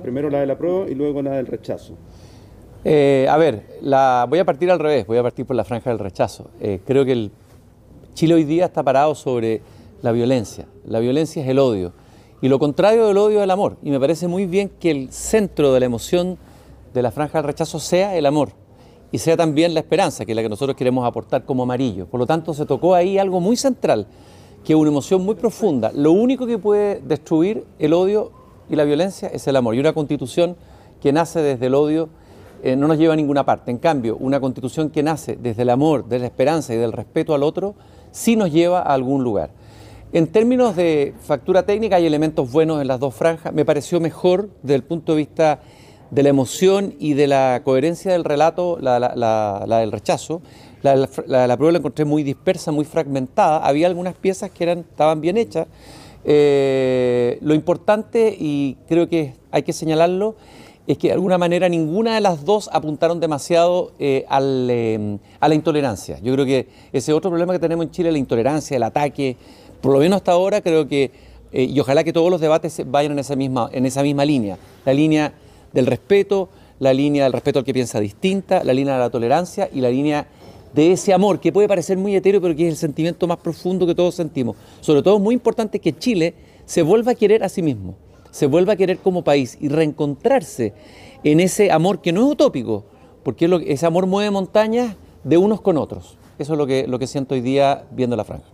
Primero la de la prueba y luego la del rechazo. Eh, a ver, la, voy a partir al revés, voy a partir por la franja del rechazo. Eh, creo que el, Chile hoy día está parado sobre la violencia. La violencia es el odio. Y lo contrario del odio es el amor. Y me parece muy bien que el centro de la emoción de la franja del rechazo sea el amor. Y sea también la esperanza, que es la que nosotros queremos aportar como amarillo. Por lo tanto, se tocó ahí algo muy central, que es una emoción muy profunda. Lo único que puede destruir el odio y la violencia es el amor. Y una constitución que nace desde el odio eh, no nos lleva a ninguna parte. En cambio, una constitución que nace desde el amor, de la esperanza y del respeto al otro, sí nos lleva a algún lugar. En términos de factura técnica hay elementos buenos en las dos franjas. Me pareció mejor desde el punto de vista de la emoción y de la coherencia del relato, la, del rechazo. La, prueba la encontré muy dispersa, muy fragmentada. Había algunas piezas que eran, estaban bien hechas, eh, lo importante, y creo que hay que señalarlo, es que de alguna manera ninguna de las dos apuntaron demasiado eh, eh, a la intolerancia. Yo creo que ese otro problema que tenemos en Chile, la intolerancia, el ataque, por lo menos hasta ahora creo que, y ojalá que todos los debates vayan en esa, misma, en esa misma línea, la línea del respeto, la línea del respeto al que piensa distinta, la línea de la tolerancia y la línea de ese amor que puede parecer muy etéreo, pero que es el sentimiento más profundo que todos sentimos. Sobre todo es muy importante que Chile se vuelva a querer a sí mismo, se vuelva a querer como país y reencontrarse en ese amor que no es utópico, porque ese amor mueve montañas de unos con otros. Eso es lo que, lo que siento hoy día viendo la franja.